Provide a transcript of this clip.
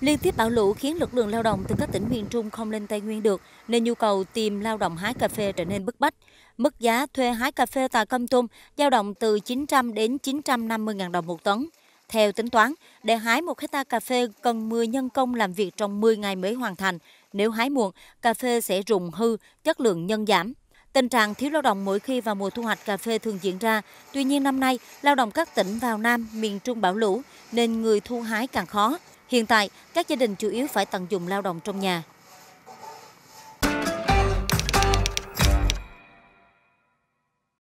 Liên tiếp bão lũ khiến lực lượng lao động từ các tỉnh miền Trung không lên Tây Nguyên được, nên nhu cầu tìm lao động hái cà phê trở nên bức bách. Mức giá thuê hái cà phê tại Con Tum dao động từ 900 đến 950 000 đồng một tấn. Theo tính toán, để hái một hecta cà phê cần 10 nhân công làm việc trong 10 ngày mới hoàn thành. Nếu hái muộn, cà phê sẽ rụng hư, chất lượng nhân giảm. Tình trạng thiếu lao động mỗi khi vào mùa thu hoạch cà phê thường diễn ra. Tuy nhiên năm nay, lao động các tỉnh vào Nam, miền Trung bão lũ, nên người thu hái càng khó. Hiện tại, các gia đình chủ yếu phải tận dụng lao động trong nhà.